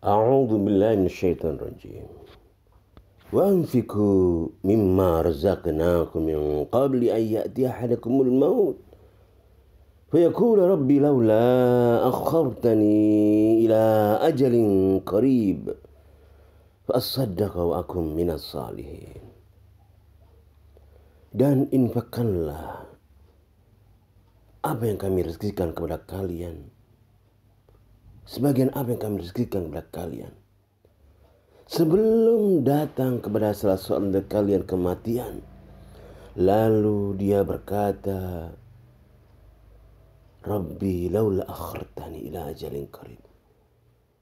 أعوذ بالله من الشيطان الرجيم وأنفقوا مما رزقناكم من قبل أن يأتي أحدكم الموت فيقول ربي لولا أخرتني إلى أجل قريب فأصدق وأكن من الصالحين dan infakkanlah apa yang kami rezekikan kepada kalian sebagian apa yang kami rezekikan kepada kalian. Sebelum datang kepada salah seorang dari kalian kematian, lalu dia berkata, Rabbi laula akhartani ila ajalin qarib.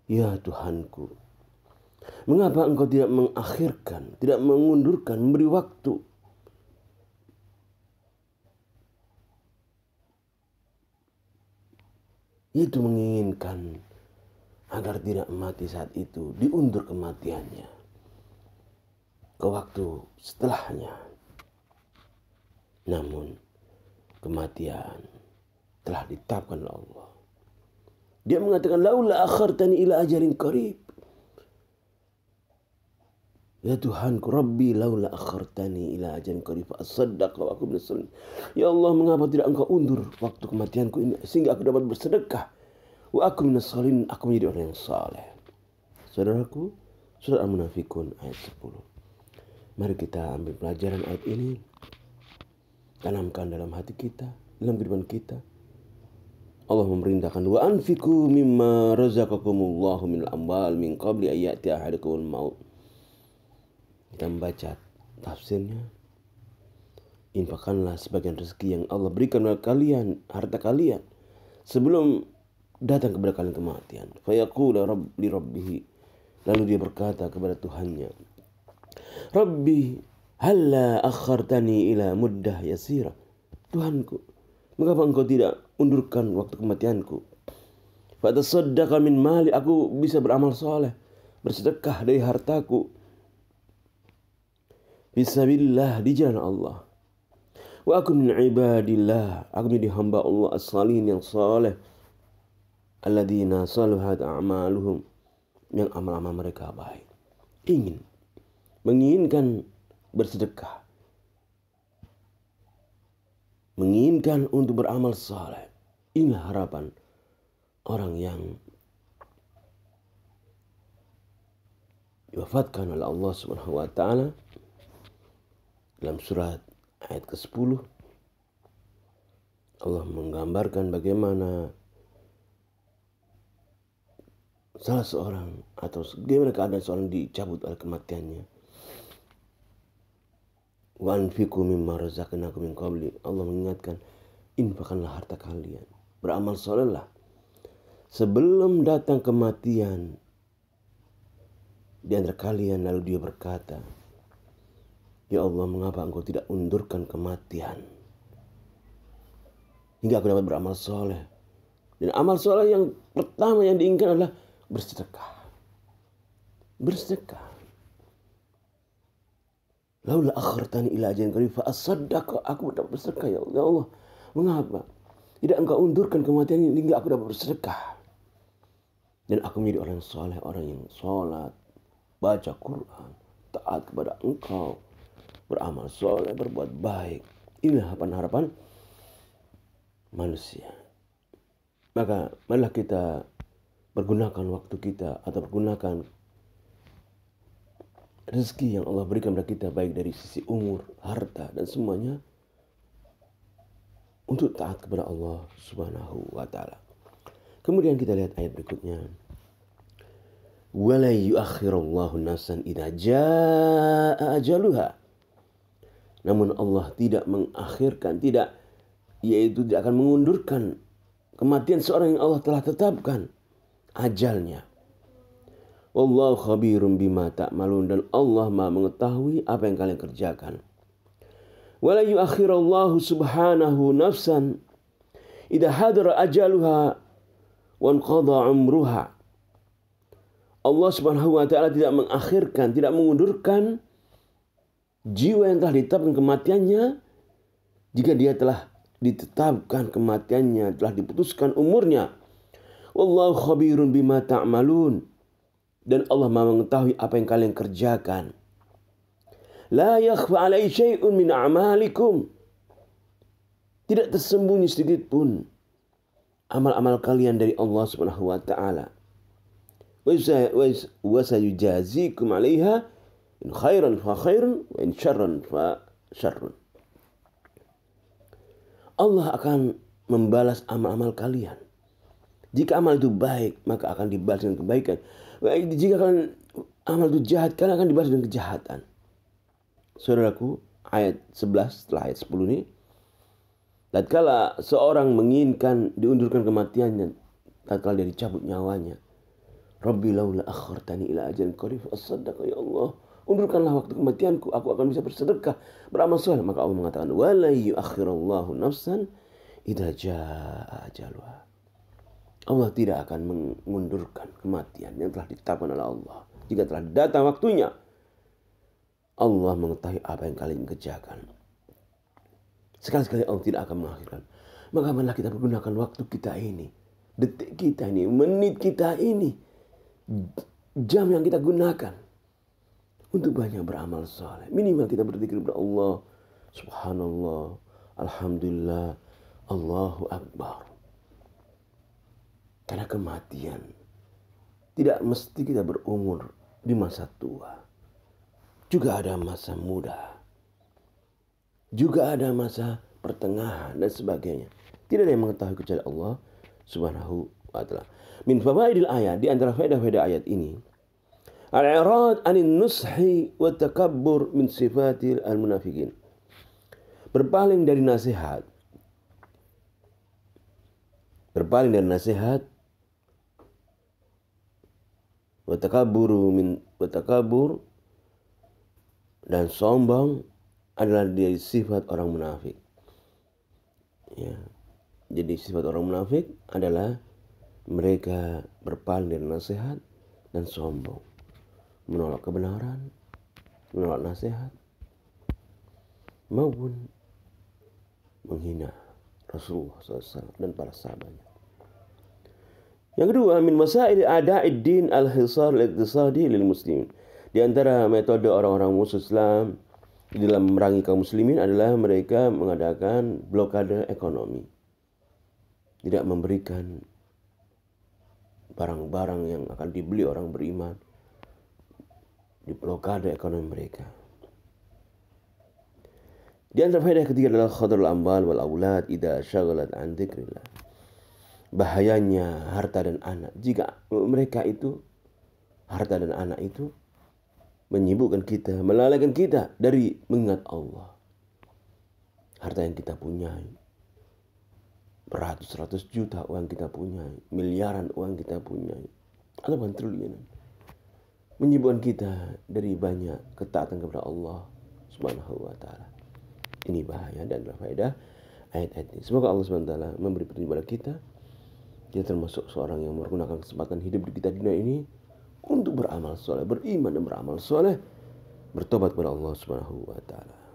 Ya Tuhanku, mengapa engkau tidak mengakhirkan, tidak mengundurkan, memberi waktu itu menginginkan agar tidak mati saat itu diundur kematiannya ke waktu setelahnya. Namun kematian telah ditetapkan oleh Allah. Dia mengatakan laula akhartani ila ajalin qarib. Ya Tuhanku Rabbi laula akhartani ila ajalin qarib asaddaq wa aku Ya Allah mengapa tidak engkau undur waktu kematianku ini sehingga aku dapat bersedekah Wa aku aku menjadi orang yang saleh. Saudaraku, surat Al-Munafikun ayat 10. Mari kita ambil pelajaran ayat ini. Tanamkan dalam hati kita, dalam kehidupan kita. Allah memerintahkan wa anfiku mimma razaqakumullahu min al-amwal min qabli ayati ahadakumul maut. Kita membaca tafsirnya. Infakkanlah sebagian rezeki yang Allah berikan kepada kalian, harta kalian sebelum datang kepada kalian kematian. Fayaqula rabb li Lalu dia berkata kepada Tuhannya, "Rabbi, halla akhartani ila muddah yasira." Tuhanku, mengapa engkau tidak undurkan waktu kematianku? Fatasaddaqa min mali, aku bisa beramal soleh, bersedekah dari hartaku. Bismillah di jalan Allah. Wa aku min ibadillah, aku menjadi hamba Allah as-salihin yang soleh alladzina saluhat a'maluhum yang amal-amal mereka baik ingin menginginkan bersedekah menginginkan untuk beramal saleh inilah harapan orang yang diwafatkan oleh Allah Subhanahu wa taala dalam surat ayat ke-10 Allah menggambarkan bagaimana salah seorang atau bagaimana keadaan seorang dicabut oleh kematiannya. Wa mimma razaqnakum min qabli. Allah mengingatkan, infakkanlah harta kalian, beramal solehlah sebelum datang kematian di antara kalian lalu dia berkata, Ya Allah mengapa engkau tidak undurkan kematian? Hingga aku dapat beramal soleh. Dan amal soleh yang pertama yang diinginkan adalah bersedekah. Bersedekah. Laula akhartani ila ajalin qarib fa asaddaqa aku dapat bersedekah ya, ya Allah. Mengapa? Tidak engkau undurkan kematian ini hingga aku dapat bersedekah. Dan aku menjadi orang yang soleh, orang yang sholat, baca Quran, taat kepada engkau, beramal soleh, berbuat baik. Inilah harapan-harapan manusia. Maka malah kita Pergunakan waktu kita atau pergunakan rezeki yang Allah berikan kepada kita baik dari sisi umur, harta dan semuanya untuk taat kepada Allah Subhanahu wa taala. Kemudian kita lihat ayat berikutnya. Wala yuakhirullahu nafsan idza jaa ajaluha. Namun Allah tidak mengakhirkan, tidak yaitu tidak akan mengundurkan kematian seorang yang Allah telah tetapkan ajalnya. Wallahu khabirum bima ta'malun dan Allah Maha mengetahui apa yang kalian kerjakan. Wala yuakhirallahu subhanahu nafsan idza hadara ajaluha wa qada umruha. Allah Subhanahu wa taala tidak mengakhirkan, tidak mengundurkan jiwa yang telah ditetapkan kematiannya jika dia telah ditetapkan kematiannya, telah diputuskan umurnya Wallahu khabirun bima ta'malun. Dan Allah Maha mengetahui apa yang kalian kerjakan. La yakhfa alai syai'un min a'malikum. Tidak tersembunyi sedikit pun amal-amal kalian dari Allah Subhanahu wa taala. Wa sayujazikum 'alaiha in khairan fa khairan wa in syarran fa syarrun. Allah akan membalas amal-amal kalian jika amal itu baik, maka akan dibalas dengan kebaikan. Baik, jika kalian amal itu jahat, kalian akan dibalas dengan kejahatan. Saudaraku, ayat 11 setelah ayat 10 ini. Tatkala seorang menginginkan diundurkan kematiannya, tatkala dia dicabut nyawanya. Rabbi laula akhartani ila ajalin qarib as-sadaqa ya Allah. Undurkanlah waktu kematianku, aku akan bisa bersedekah, beramal soleh. Maka Allah mengatakan, "Wa la yu'akhirullahu nafsan idza jaa ajaluha." Allah tidak akan mengundurkan kematian yang telah ditetapkan oleh Allah. Jika telah datang waktunya, Allah mengetahui apa yang kalian kerjakan. Sekali-sekali Allah tidak akan mengakhirkan. Maka marilah kita pergunakan waktu kita ini, detik kita ini, menit kita ini, jam yang kita gunakan untuk banyak beramal soleh. Minimal kita berzikir kepada Allah. Subhanallah, Alhamdulillah, Allahu Akbar. Karena kematian tidak mesti kita berumur di masa tua. Juga ada masa muda. Juga ada masa pertengahan dan sebagainya. Tidak ada yang mengetahui kecuali Allah Subhanahu wa taala. Min fawaidil ayat di antara faedah-faedah ayat ini al-i'rad anin nushi wa takabbur min sifatil al-munafiqin. Berpaling dari nasihat. Berpaling dari nasihat watakaburu min watakabur dan sombong adalah dari sifat orang munafik. Ya. Jadi sifat orang munafik adalah mereka berpaling dari nasihat dan sombong. Menolak kebenaran, menolak nasihat, maupun menghina Rasulullah SAW dan para sahabatnya. Yang kedua, min masail ada din al-hisar al-iqtisadi lil muslimin. Di antara metode orang-orang musuh Islam dalam memerangi kaum muslimin adalah mereka mengadakan blokade ekonomi. Tidak memberikan barang-barang yang akan dibeli orang beriman di blokade ekonomi mereka. Di antara faedah ketiga adalah khadrul ambal wal aulad idza syaghalat an dzikrillah bahayanya harta dan anak. Jika mereka itu harta dan anak itu menyibukkan kita, melalaikan kita dari mengingat Allah. Harta yang kita punyai, beratus-ratus juta uang kita punyai, miliaran uang kita punyai, Atau triliunan. Menyibukkan kita dari banyak ketaatan kepada Allah Subhanahu wa taala. Ini bahaya dan berfaedah ayat-ayat ini. Semoga Allah Subhanahu wa taala memberi petunjuk kepada kita dia termasuk seorang yang menggunakan kesempatan hidup di kita dunia ini untuk beramal soleh, beriman dan beramal soleh, bertobat kepada Allah Subhanahu wa taala.